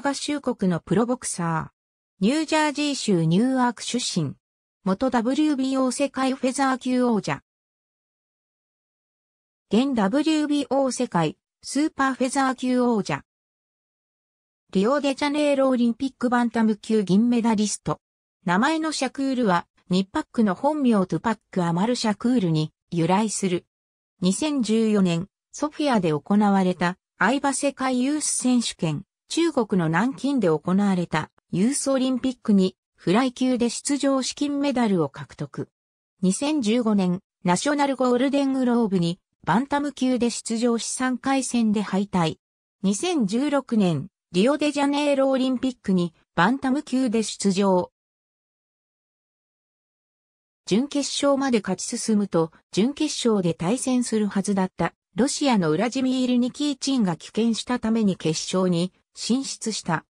合衆国のプロボクサー。ニュージャージー州ニューアーク出身。元 WBO 世界フェザー級王者。現 WBO 世界スーパーフェザー級王者。リオデジャネイロオリンピックバンタム級銀メダリスト。名前のシャクールは、ニッパックの本名トゥパックアマルシャクールに由来する。2014年、ソフィアで行われた、相バ世界ユース選手権。中国の南京で行われたユースオリンピックにフライ級で出場資金メダルを獲得。2015年、ナショナルゴールデングローブにバンタム級で出場し3回戦で敗退。2016年、リオデジャネイロオリンピックにバンタム級で出場。準決勝まで勝ち進むと、準決勝で対戦するはずだったロシアのウラジミール・ニキーチンが棄権したために決勝に進出した。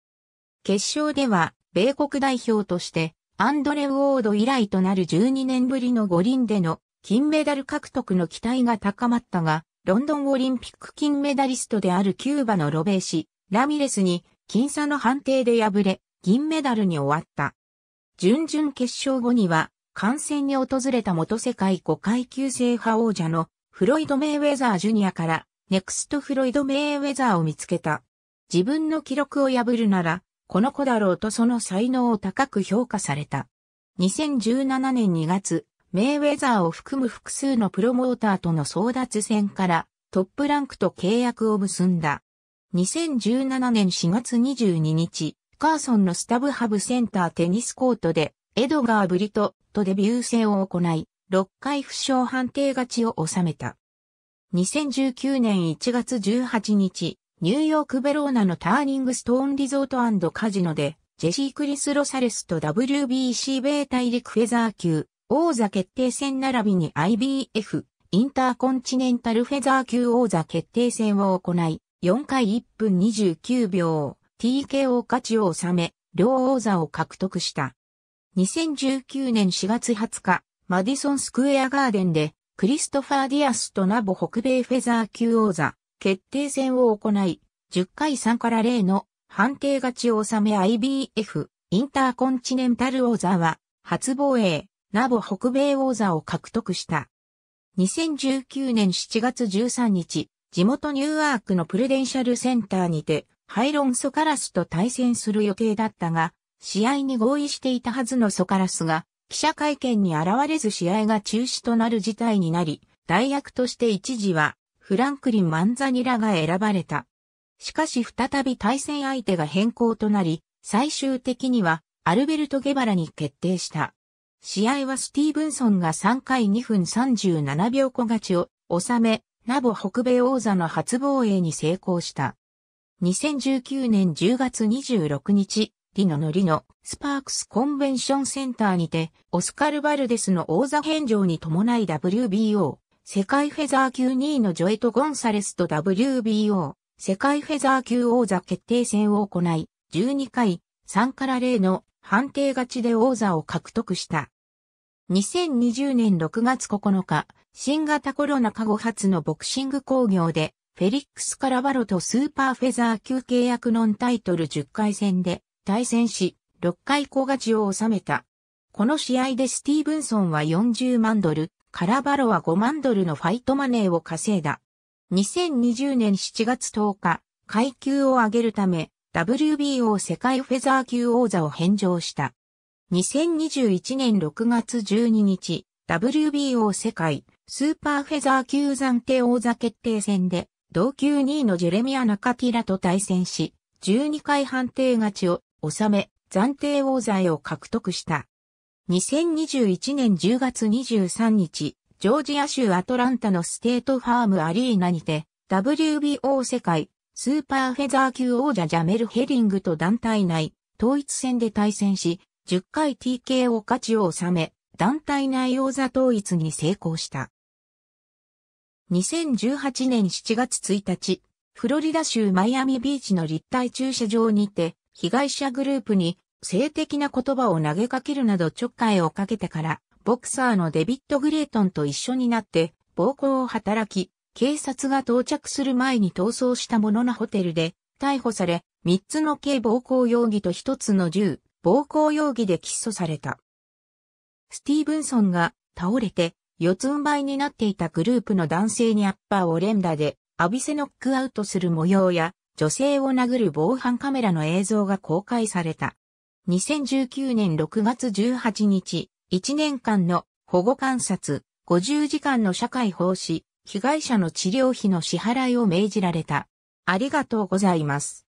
決勝では、米国代表として、アンドレ・ウォード以来となる12年ぶりの五輪での金メダル獲得の期待が高まったが、ロンドンオリンピック金メダリストであるキューバのロベーシ、ラミレスに僅差の判定で敗れ、銀メダルに終わった。準々決勝後には、観戦に訪れた元世界5階級制覇王者のフロイド・メイウェザー・ジュニアから、ネクスト・フロイド・メイウェザーを見つけた。自分の記録を破るなら、この子だろうとその才能を高く評価された。2017年2月、メイウェザーを含む複数のプロモーターとの争奪戦からトップランクと契約を結んだ。2017年4月22日、カーソンのスタブハブセンターテニスコートでエドガー・ブリトとデビュー戦を行い、6回負傷判定勝ちを収めた。2019年1月18日、ニューヨークベローナのターニングストーンリゾートカジノで、ジェシー・クリス・ロサレスと WBC 米大陸フェザー級、王座決定戦並びに IBF、インターコンチネンタルフェザー級王座決定戦を行い、4回1分29秒、TKO 勝ちを収め、両王座を獲得した。2019年4月20日、マディソンスクエアガーデンで、クリストファー・ディアスとナボ北米フェザー級王座、決定戦を行い、10回3から0の判定勝ちを収め IBF インターコンチネンタル王座は初防衛、ナボ北米王座を獲得した。2019年7月13日、地元ニューアークのプレデンシャルセンターにて、ハイロン・ソカラスと対戦する予定だったが、試合に合意していたはずのソカラスが、記者会見に現れず試合が中止となる事態になり、代役として一時はフランクリン・マンザニラが選ばれた。しかし再び対戦相手が変更となり、最終的にはアルベルト・ゲバラに決定した。試合はスティーブンソンが3回2分37秒小勝ちを収め、ナボ北米王座の初防衛に成功した。2019年10月26日、リノのリノ、スパークスコンベンションセンターにて、オスカル・バルデスの王座返上に伴い WBO 世界フェザー級2位のジョエト・ゴンサレスと WBO 世界フェザー級王座決定戦を行い、12回3から0の判定勝ちで王座を獲得した。2020年6月9日、新型コロナ過後初のボクシング工業で、フェリックス・カラバロとスーパーフェザー級契約ノンタイトル10回戦で対戦し、6回小勝ちを収めた。この試合でスティーブンソンは40万ドル、カラバロは5万ドルのファイトマネーを稼いだ。2020年7月10日、階級を上げるため、WBO 世界フェザー級王座を返上した。2021年6月12日、WBO 世界スーパーフェザー級暫定王座決定戦で、同級2位のジェレミア・ナカティラと対戦し、12回判定勝ちを収め、暫定王座へを獲得した。2021年10月23日、ジョージア州アトランタのステートファームアリーナにて、WBO 世界スーパーフェザー級王者ジャメル・ヘリングと団体内統一戦で対戦し、10回 TKO 勝ちを収め、団体内王座統一に成功した。2018年7月1日、フロリダ州マイアミビーチの立体駐車場にて、被害者グループに性的な言葉を投げかけるなどちょっかいをかけてから、ボクサーのデビッド・グレートンと一緒になって暴行を働き、警察が到着する前に逃走したもののホテルで逮捕され、3つの軽暴行容疑と1つの銃、暴行容疑で起訴された。スティーブンソンが倒れて四つん這いになっていたグループの男性にアッパーを連打で浴びせノックアウトする模様や女性を殴る防犯カメラの映像が公開された。2019年6月18日、1年間の保護観察、50時間の社会奉仕、被害者の治療費の支払いを命じられた。ありがとうございます。